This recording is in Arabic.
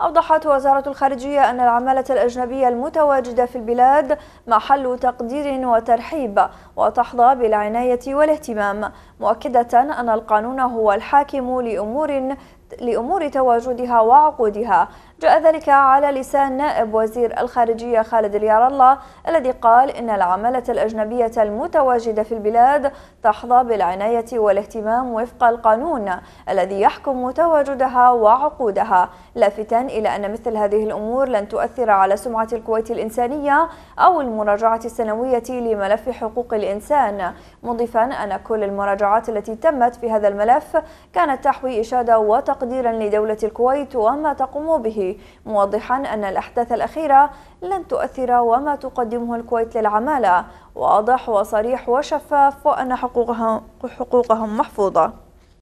أوضحت وزارة الخارجية أن العمالة الأجنبية المتواجدة في البلاد محل تقدير وترحيب وتحظى بالعناية والاهتمام مؤكدة أن القانون هو الحاكم لأمور لأمور تواجدها وعقودها جاء ذلك على لسان نائب وزير الخارجية خالد اليار الله الذي قال إن العمالة الأجنبية المتواجدة في البلاد تحظى بالعناية والاهتمام وفق القانون الذي يحكم تواجدها وعقودها لافتا إلى أن مثل هذه الأمور لن تؤثر على سمعة الكويت الإنسانية أو المراجعة السنوية لملف حقوق الإنسان مضيفا أن كل المراجعات التي تمت في هذا الملف كانت تحوي إشادة وتقديم تقديرا لدولة الكويت وما تقوم به موضحا أن الأحداث الأخيرة لن تؤثر وما تقدمه الكويت للعمالة واضح وصريح وشفاف وأن حقوقهم, حقوقهم محفوظة